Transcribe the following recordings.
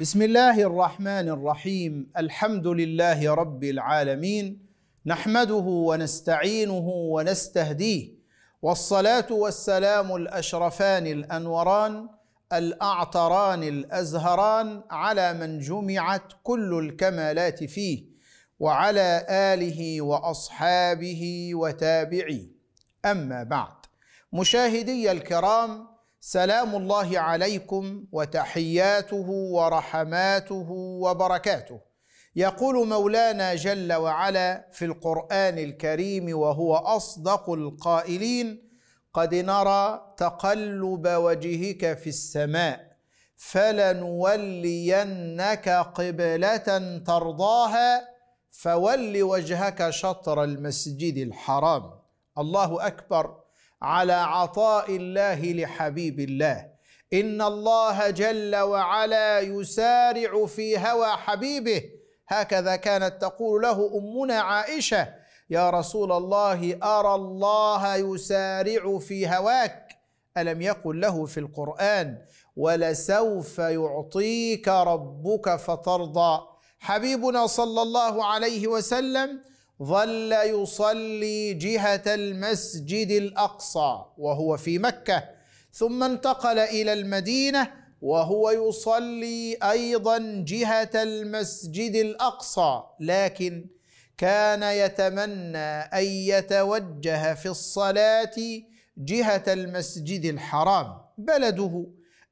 بسم الله الرحمن الرحيم الحمد لله رب العالمين نحمده ونستعينه ونستهديه والصلاه والسلام الاشرفان الانوران الاعطران الازهران على من جمعت كل الكمالات فيه وعلى اله واصحابه وتابعيه اما بعد مشاهدي الكرام سلام الله عليكم وتحياته ورحماته وبركاته يقول مولانا جل وعلا في القران الكريم وهو اصدق القائلين قد نرى تقلب وجهك في السماء فلنولينك قبله ترضاها فول وجهك شطر المسجد الحرام الله اكبر على عطاء الله لحبيب الله ان الله جل وعلا يسارع في هوى حبيبه هكذا كانت تقول له امنا عائشه يا رسول الله ارى الله يسارع في هواك الم يقل له في القران ولسوف يعطيك ربك فترضى حبيبنا صلى الله عليه وسلم ظل يصلي جهه المسجد الاقصى وهو في مكه ثم انتقل الى المدينه وهو يصلي ايضا جهه المسجد الاقصى لكن كان يتمنى ان يتوجه في الصلاه جهه المسجد الحرام بلده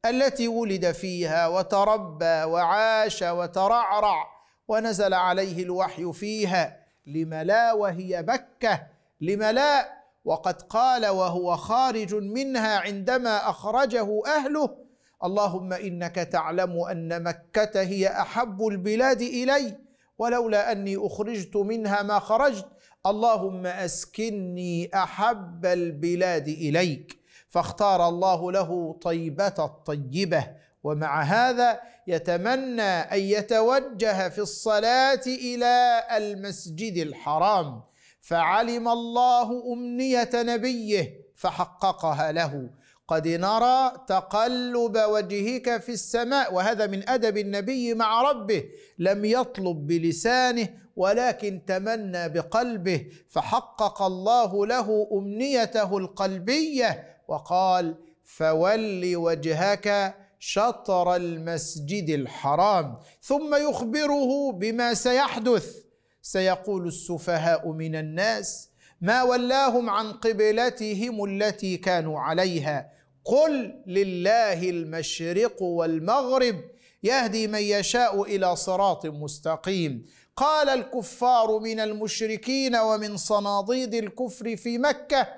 التي ولد فيها وتربى وعاش وترعرع ونزل عليه الوحي فيها لم لا وهي بكة لم لا وقد قال وهو خارج منها عندما أخرجه أهله اللهم إنك تعلم أن مكة هي أحب البلاد إلي ولولا أني أخرجت منها ما خرجت اللهم أسكني أحب البلاد إليك فاختار الله له طيبة الطيبة ومع هذا يتمنى ان يتوجه في الصلاه الى المسجد الحرام فعلم الله امنيه نبيه فحققها له قد نرى تقلب وجهك في السماء وهذا من ادب النبي مع ربه لم يطلب بلسانه ولكن تمنى بقلبه فحقق الله له امنيته القلبيه وقال فول وجهك شطر المسجد الحرام ثم يخبره بما سيحدث سيقول السفهاء من الناس ما ولاهم عن قبلتهم التي كانوا عليها قل لله المشرق والمغرب يهدي من يشاء الى صراط مستقيم قال الكفار من المشركين ومن صناديد الكفر في مكه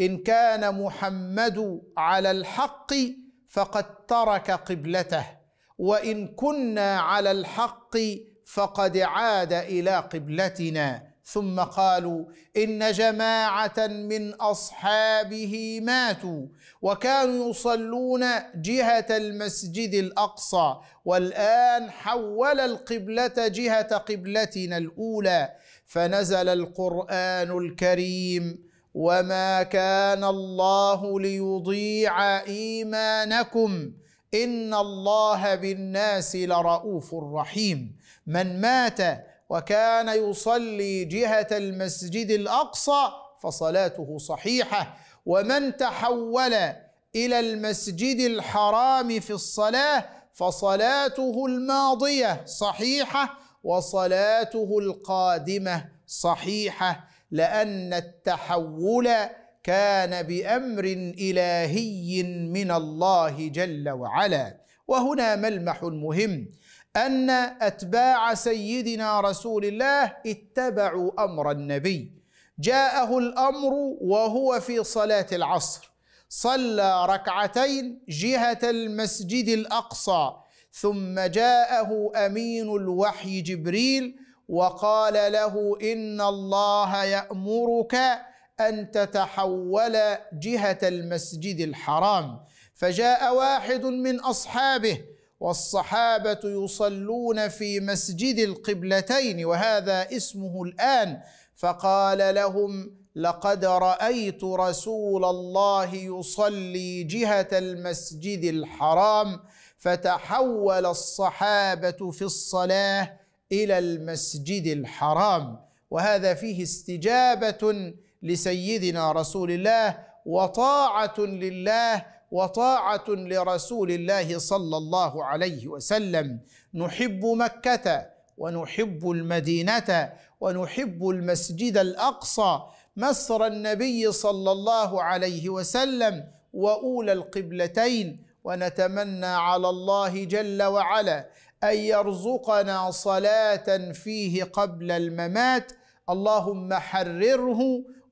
ان كان محمد على الحق فقد ترك قبلته وان كنا على الحق فقد عاد الى قبلتنا ثم قالوا ان جماعه من اصحابه ماتوا وكانوا يصلون جهه المسجد الاقصى والان حول القبله جهه قبلتنا الاولى فنزل القران الكريم وما كان الله ليضيع ايمانكم ان الله بالناس لرؤوف رحيم من مات وكان يصلي جهه المسجد الاقصى فصلاته صحيحه ومن تحول الى المسجد الحرام في الصلاه فصلاته الماضيه صحيحه وصلاته القادمه صحيحه لان التحول كان بامر الهي من الله جل وعلا وهنا ملمح مهم ان اتباع سيدنا رسول الله اتبعوا امر النبي جاءه الامر وهو في صلاه العصر صلى ركعتين جهه المسجد الاقصى ثم جاءه امين الوحي جبريل وقال له ان الله يامرك ان تتحول جهه المسجد الحرام فجاء واحد من اصحابه والصحابه يصلون في مسجد القبلتين وهذا اسمه الان فقال لهم لقد رايت رسول الله يصلي جهه المسجد الحرام فتحول الصحابه في الصلاه الى المسجد الحرام وهذا فيه استجابه لسيدنا رسول الله وطاعه لله وطاعه لرسول الله صلى الله عليه وسلم نحب مكه ونحب المدينه ونحب المسجد الاقصى مصر النبي صلى الله عليه وسلم واولى القبلتين ونتمنى على الله جل وعلا ان يرزقنا صلاه فيه قبل الممات اللهم حرره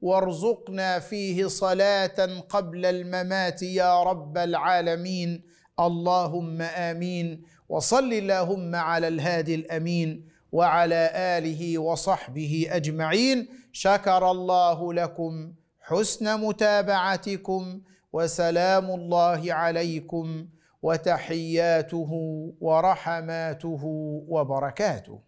وارزقنا فيه صلاه قبل الممات يا رب العالمين اللهم امين وصل اللهم على الهادي الامين وعلى اله وصحبه اجمعين شكر الله لكم حسن متابعتكم وسلام الله عليكم وتحياته ورحماته وبركاته